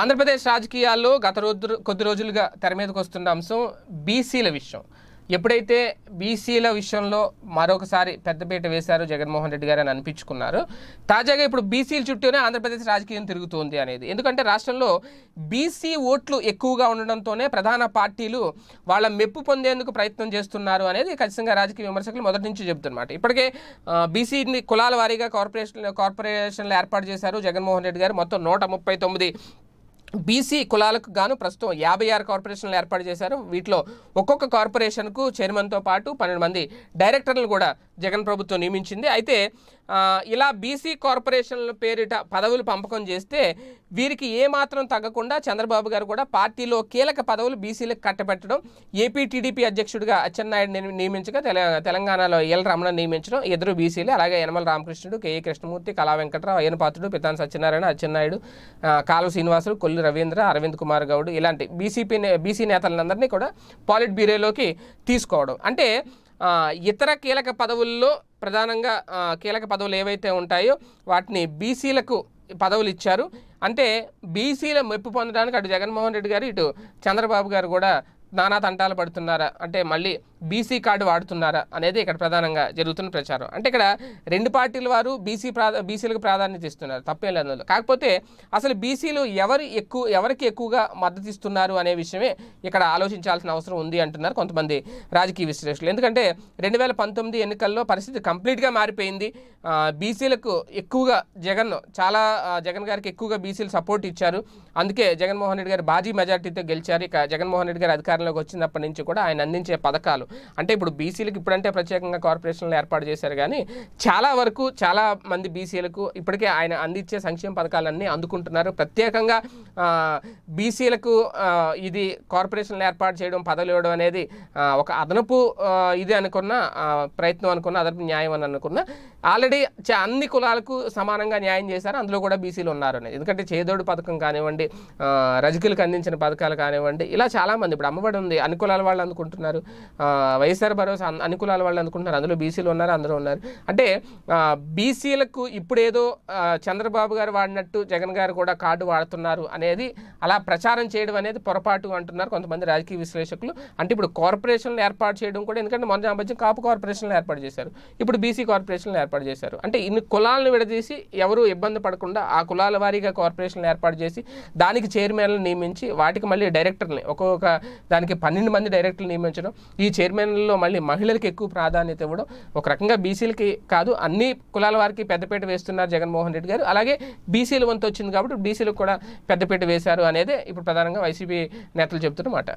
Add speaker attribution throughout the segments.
Speaker 1: ఆంధ్రప్రదేశ్ రాజకీయాల్లో గత రోజు కొద్ది రోజులుగా తెర మీదకి వస్తున్న అంశం బీసీల విషయం ఎప్పుడైతే బీసీల విషయంలో మరొకసారి పెద్దపీట వేశారు జగన్మోహన్ రెడ్డి గారు అని అనిపించుకున్నారు తాజాగా ఇప్పుడు బీసీల చుట్టూనే ఆంధ్రప్రదేశ్ రాజకీయం తిరుగుతోంది అనేది ఎందుకంటే రాష్ట్రంలో బీసీ ఓట్లు ఎక్కువగా ఉండడంతోనే ప్రధాన పార్టీలు వాళ్ళ మెప్పు పొందేందుకు ప్రయత్నం చేస్తున్నారు అనేది ఖచ్చితంగా రాజకీయ విమర్శకులు మొదటి నుంచి చెబుతున్నమాట ఇప్పటికే బీసీని కులాల వారీగా కార్పొరేషన్ కార్పొరేషన్లు ఏర్పాటు చేశారు జగన్మోహన్ రెడ్డి గారు మొత్తం నూట ముప్పై తొమ్మిది బీసీ కులాలకు గాను ప్రస్తుతం యాభై ఆరు కార్పొరేషన్లు ఏర్పాటు చేశారు వీటిలో ఒక్కొక్క కార్పొరేషన్కు చైర్మన్తో పాటు పన్నెండు మంది డైరెక్టర్లు కూడా జగన్ ప్రభుత్వం నియమించింది అయితే ఇలా బీసీ కార్పొరేషన్ల పేరిట పదవులు పంపకం చేస్తే వీరికి ఏమాత్రం తగ్గకుండా చంద్రబాబు గారు కూడా పార్టీలో కీలక పదవులు బీసీలకు కట్టబెట్టడం ఏపీ టీడీపీ అధ్యక్షుడిగా అచ్చెన్నాయుడు నియమించగా తెలంగాణలో ఎల్ రమణ నియమించడం ఇద్దరు బీసీలు అలాగే యనమల రామకృష్ణుడు కేఏ కృష్ణమూర్తి కళా వెంకట్రావు అయ్యనపాత్రుడు పితాన్ సత్యనారాయణ అచ్చెన్నాయుడు కాలు శ్రీనివాసులు కొల్లు రవీంద్ర అరవింద్ కుమార్ గౌడ్ ఇలాంటి బీసీపీ బీసీ నేతలందరినీ కూడా పాలిట్ బ్యూరోలోకి తీసుకోవడం అంటే ఇతర కీలక పదవుల్లో ప్రధానంగా కీలక పదవులు ఏవైతే ఉంటాయో వాటిని బీసీలకు పదవులు ఇచ్చారు అంటే బీసీల మెప్పు పొందడానికి అటు జగన్మోహన్ రెడ్డి గారు ఇటు చంద్రబాబు గారు కూడా నానా తంటాలు పడుతున్నారా అంటే మళ్ళీ బీసీ కార్డు వాడుతున్నారా అనేది ఇక్కడ ప్రధానంగా జరుగుతున్న ప్రచారం అంటే ఇక్కడ రెండు పార్టీల వారు బీసీ ప్రాధా బీసీలకు ప్రాధాన్యత ఇస్తున్నారు తప్పేం లేదు అందులో కాకపోతే అసలు బీసీలు ఎవరు ఎక్కువ ఎవరికి ఎక్కువగా మద్దతు ఇస్తున్నారు అనే విషయమే ఇక్కడ ఆలోచించాల్సిన అవసరం ఉంది అంటున్నారు కొంతమంది రాజకీయ విశ్లేషకులు ఎందుకంటే రెండు వేల పంతొమ్మిది ఎన్నికల్లో పరిస్థితి కంప్లీట్గా మారిపోయింది బీసీలకు ఎక్కువగా జగన్ చాలా జగన్ గారికి ఎక్కువగా బీసీలు సపోర్ట్ ఇచ్చారు అందుకే జగన్మోహన్ రెడ్డి గారు బాజీ మెజార్టీతో గెలిచారు ఇక జగన్మోహన్ రెడ్డి గారు అధికారంలోకి వచ్చినప్పటి నుంచి కూడా ఆయన అందించే పథకాలు అంటే ఇప్పుడు బీసీలకు ఇప్పుడంటే ప్రత్యేకంగా కార్పొరేషన్లు ఏర్పాటు చేశారు కానీ చాలా వరకు చాలా మంది బీసీలకు ఇప్పటికే ఆయన అందించే సంక్షేమ పథకాలన్నీ అందుకుంటున్నారు ప్రత్యేకంగా బీసీలకు ఇది కార్పొరేషన్లు ఏర్పాటు చేయడం పదవులు ఇవ్వడం అనేది ఒక అదనపు ఇది అనుకున్న ప్రయత్నం అనుకున్న అదనపు న్యాయం అని అనుకున్న ఆల్రెడీ అన్ని కులాలకు సమానంగా న్యాయం చేశారు అందులో కూడా బీసీలు ఉన్నారు ఎందుకంటే చేదోడు పథకం కానివ్వండి రజకులకు అందించిన పథకాలు కానివ్వండి ఇలా చాలామంది ఇప్పుడు అమ్మబడి ఉంది అన్ని కులాల వాళ్ళు అందుకుంటున్నారు వైఎస్ఆర్ భరోసా అన్ని కులాల వాళ్ళు అనుకుంటున్నారు అందులో బీసీలు ఉన్నారు అందరూ ఉన్నారు అంటే బీసీలకు ఇప్పుడేదో చంద్రబాబు గారు వాడినట్టు జగన్ గారు కూడా కార్డు వాడుతున్నారు అనేది అలా ప్రచారం చేయడం అనేది పొరపాటు అంటున్నారు కొంతమంది రాజకీయ విశ్లేషకులు అంటే ఇప్పుడు కార్పొరేషన్లు ఏర్పాటు చేయడం కూడా ఎందుకంటే మొన్న మధ్య కాపు కార్పొరేషన్లు ఏర్పాటు చేశారు ఇప్పుడు బీసీ కార్పొరేషన్లు ఏర్పాటు చేశారు అంటే ఇన్ని కులాలను విడదీసి ఎవరు ఇబ్బంది పడకుండా ఆ కులాల వారీగా కార్పొరేషన్లు ఏర్పాటు చేసి దానికి చైర్మన్లు నియమించి వాటికి మళ్ళీ డైరెక్టర్ని ఒక్కొక్క దానికి పన్నెండు మంది డైరెక్టర్లు నియమించడం ఈ చైర్మన్ చైర్మన్లో మళ్ళీ మహిళలకు ఎక్కువ ప్రాధాన్యత ఇవ్వడం ఒక రకంగా బీసీలకి కాదు అన్ని కులాల వారికి పెద్దపీట వేస్తున్నారు జగన్మోహన్ రెడ్డి గారు అలాగే బీసీల వంతు వచ్చింది కాబట్టి బీసీలకు కూడా పెద్దపీట వేశారు అనేది ఇప్పుడు ప్రధానంగా వైసీపీ నేతలు చెబుతున్నమాట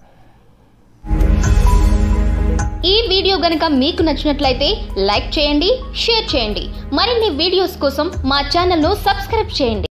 Speaker 1: ఈ వీడియో గనక మీకు నచ్చినట్లయితే లైక్ చేయండి షేర్ చేయండి మరిన్ని వీడియోస్ కోసం మా ఛానల్ను సబ్స్క్రైబ్ చేయండి